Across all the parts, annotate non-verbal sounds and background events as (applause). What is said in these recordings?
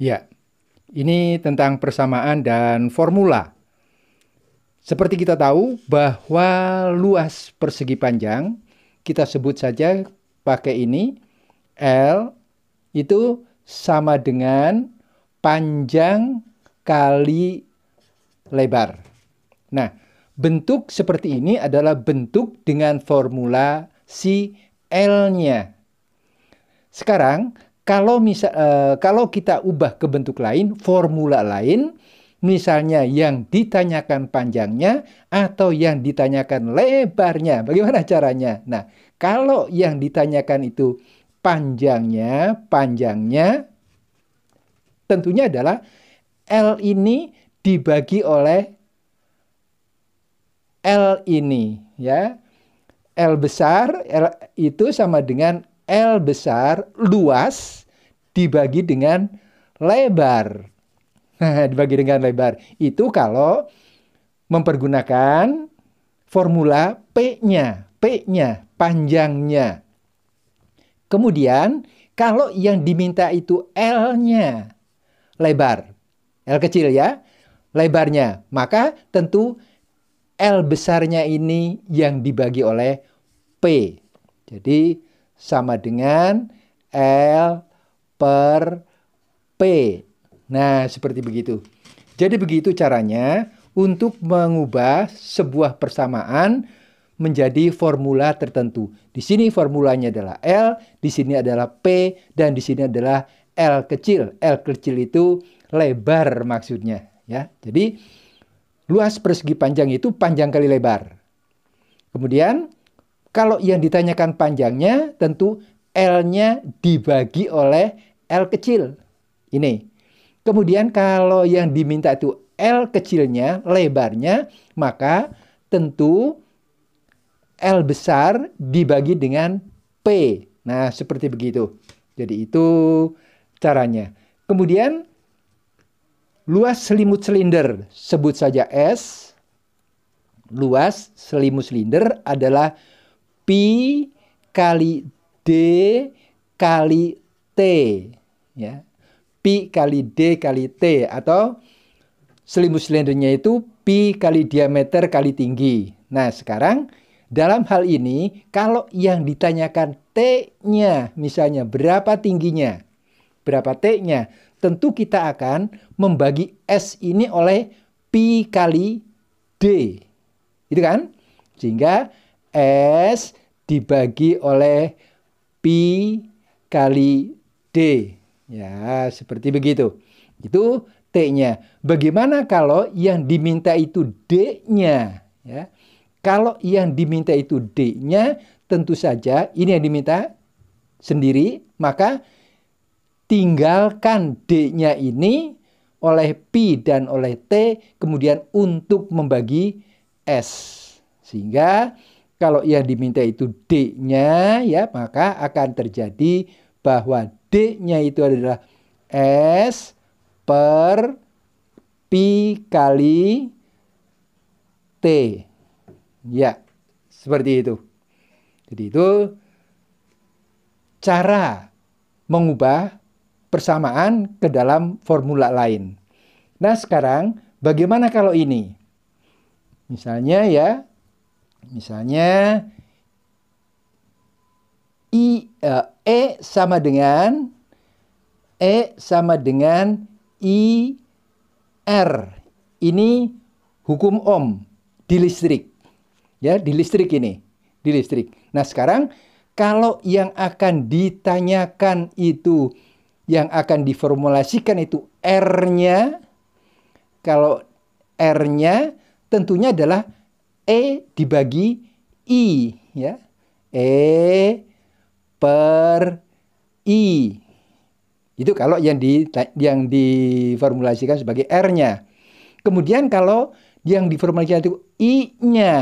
Ya, ini tentang persamaan dan formula. Seperti kita tahu bahwa luas persegi panjang, kita sebut saja pakai ini, L itu sama dengan panjang kali lebar. Nah, bentuk seperti ini adalah bentuk dengan formula si L-nya. Sekarang, kalau misal uh, eh, kalau kita ubah ke bentuk lain, formula lain, misalnya yang ditanyakan panjangnya atau yang ditanyakan lebarnya. Bagaimana caranya? Nah, kalau yang ditanyakan itu panjangnya, panjangnya tentunya adalah L ini dibagi oleh L ini ya. L besar L itu sama dengan L besar luas dibagi dengan lebar. Nah, (laughs) dibagi dengan lebar. Itu kalau mempergunakan formula P-nya, P-nya, panjangnya. Kemudian, kalau yang diminta itu L-nya, lebar. L kecil ya, lebarnya. Maka tentu L besarnya ini yang dibagi oleh P. Jadi sama dengan L per P. Nah, seperti begitu. Jadi begitu caranya untuk mengubah sebuah persamaan menjadi formula tertentu. Di sini formulanya adalah L, di sini adalah P, dan di sini adalah L kecil. L kecil itu lebar maksudnya. ya. Jadi luas persegi panjang itu panjang kali lebar. Kemudian kalau yang ditanyakan panjangnya, tentu L-nya dibagi oleh L kecil. Ini. Kemudian kalau yang diminta itu L kecilnya, lebarnya, maka tentu L besar dibagi dengan P. Nah, seperti begitu. Jadi itu caranya. Kemudian luas selimut silinder sebut saja S. Luas selimut silinder adalah pi kali d kali t ya pi kali d kali t atau selimut silindernya itu pi kali diameter kali tinggi nah sekarang dalam hal ini kalau yang ditanyakan t-nya misalnya berapa tingginya berapa t-nya tentu kita akan membagi s ini oleh pi kali d itu kan sehingga S dibagi oleh pi kali d. Ya, seperti begitu. Itu t-nya. Bagaimana kalau yang diminta itu d-nya, ya? Kalau yang diminta itu d-nya, tentu saja ini yang diminta sendiri, maka tinggalkan d-nya ini oleh P dan oleh T kemudian untuk membagi S. Sehingga kalau yang diminta itu D-nya ya maka akan terjadi bahwa D-nya itu adalah S per P kali T. Ya, seperti itu. Jadi itu cara mengubah persamaan ke dalam formula lain. Nah sekarang bagaimana kalau ini? Misalnya ya Misalnya I, uh, E sama dengan E sama dengan I R. Ini hukum ohm di listrik. Ya, di listrik ini, di listrik. Nah, sekarang kalau yang akan ditanyakan itu yang akan diformulasikan itu R-nya kalau R-nya tentunya adalah E dibagi I ya. E per I. Itu kalau yang di yang diformulasikan sebagai R-nya. Kemudian kalau yang diformulasikan itu I-nya.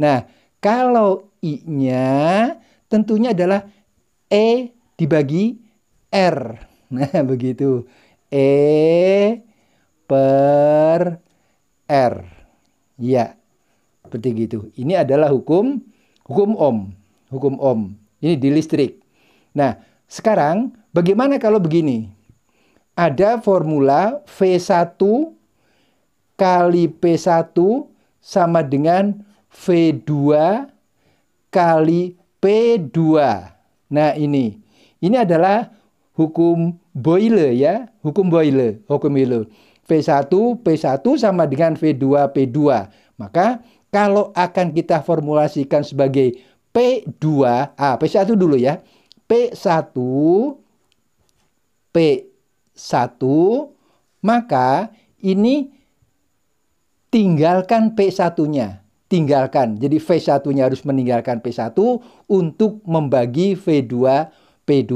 Nah, kalau I-nya tentunya adalah E dibagi R. Nah, (laughs) begitu. E per R. Ya, seperti gitu. Ini adalah hukum hukum ohm, hukum ohm. Ini di listrik. Nah, sekarang bagaimana kalau begini? Ada formula V1 kali P1 sama dengan V2 kali P2. Nah, ini. Ini adalah hukum Boyle ya, hukum Boyle, hukum Boyle. V1 P1 sama dengan V2 P2. Maka kalau akan kita formulasikan sebagai P2, ah P1 dulu ya. P1 P1 maka ini tinggalkan P1-nya. Tinggalkan. Jadi V1-nya harus meninggalkan P1 untuk membagi V2 P2.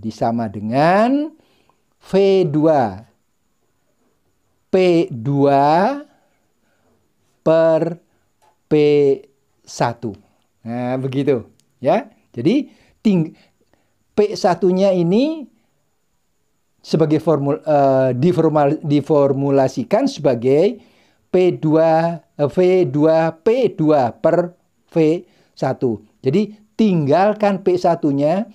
Jadi sama dengan V2 P2 per Nah, begitu, ya. Jadi ting P1-nya ini sebagai formul uh, diformal, diformulasikan sebagai P2 V2 P2 per V1. Jadi tinggalkan P1-nya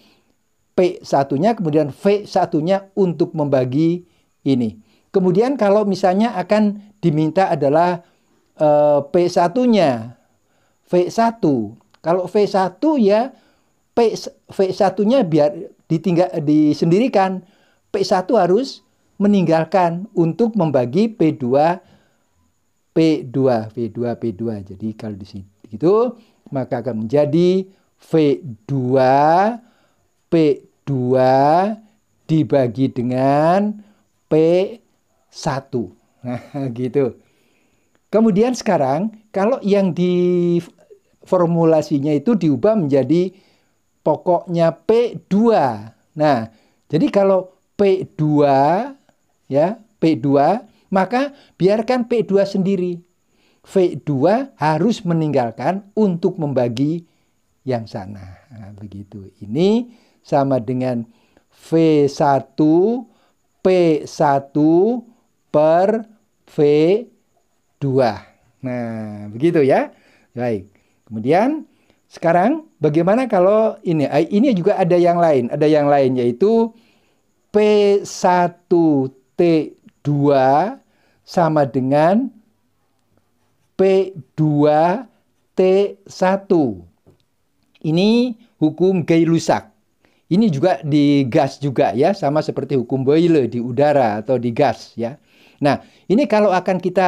P1-nya kemudian V1-nya untuk membagi ini. Kemudian kalau misalnya akan diminta adalah Eh, P1-nya. V1. Kalau V1 ya P V1-nya biar ditinggal disendirikan. P1 harus meninggalkan untuk membagi P2 P2 V2 P2. Jadi kalau di situ gitu maka akan menjadi V2 P2 dibagi dengan P1. Nah, (laughs) gitu. Kemudian sekarang kalau yang di formulasinya itu diubah menjadi pokoknya P2. Nah, jadi kalau P2 ya, P2, maka biarkan P2 sendiri. V2 harus meninggalkan untuk membagi yang sana. Nah, begitu. Ini sama dengan V1 P1 per V Nah, begitu ya. Baik. Kemudian sekarang bagaimana kalau ini? Eh, ini juga ada yang lain, ada yang lain yaitu P1T2 sama dengan P2T1. Ini hukum Gay-Lussac. Ini juga di gas juga ya, sama seperti hukum Boyle di udara atau di gas ya. Nah, ini kalau akan kita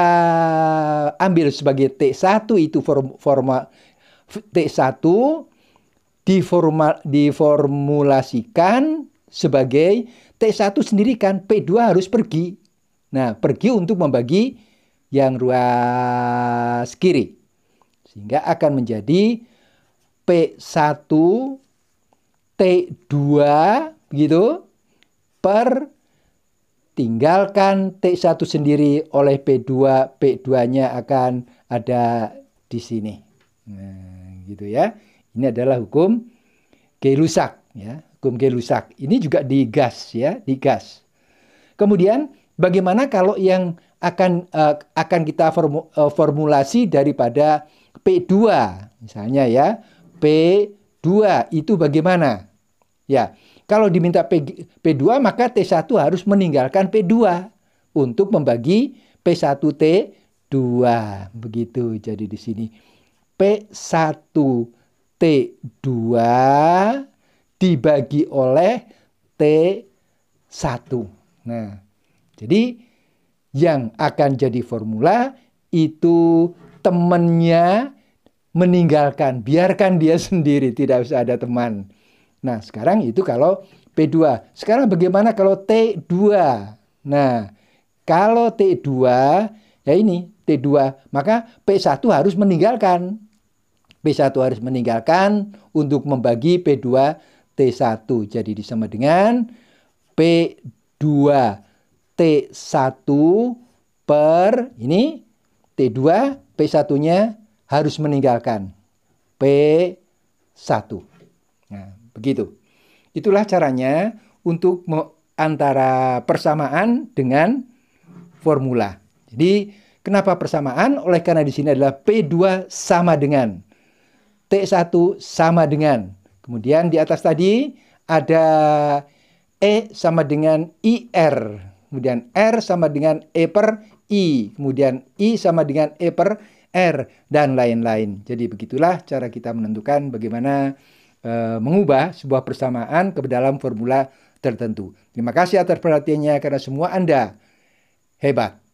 ambil sebagai T1 itu form, forma T1 diforma, diformulasikan sebagai T1 sendiri kan P2 harus pergi. Nah, pergi untuk membagi yang ruas kiri. Sehingga akan menjadi P1 T2 begitu per tinggalkan T1 sendiri oleh P2, P2-nya akan ada di sini. Nah, gitu ya. Ini adalah hukum Gay-Lussac ya, hukum Gay-Lussac. Ini juga di gas ya, di gas. Kemudian bagaimana kalau yang akan uh, akan kita formu, uh, formulasi daripada P2 misalnya ya. P2 itu bagaimana? Ya. Kalau diminta P, P2 maka T1 harus meninggalkan P2 untuk membagi P1T2. Begitu. Jadi di sini P1T2 dibagi oleh T1. Nah, jadi yang akan jadi formula itu temannya meninggalkan, biarkan dia (laughs) sendiri, tidak usah ada teman. Nah, sekarang itu kalau P2. Sekarang bagaimana kalau T2? Nah, kalau T2 ya ini T2, maka P1 harus meninggalkan. P1 harus meninggalkan untuk membagi P2 T1. Jadi disama dengan P2 T1 per ini T2 P1-nya harus meninggalkan P1. Begitu. Itulah caranya untuk antara persamaan dengan formula. Jadi kenapa persamaan? Oleh karena di sini adalah P2 sama dengan T1 sama dengan. Kemudian di atas tadi ada E sama dengan IR. Kemudian R sama dengan E per I. Kemudian I sama dengan E per R. Dan lain-lain. Jadi begitulah cara kita menentukan bagaimana e, mengubah sebuah persamaan ke dalam formula tertentu. Terima kasih atas perhatiannya karena semua Anda hebat.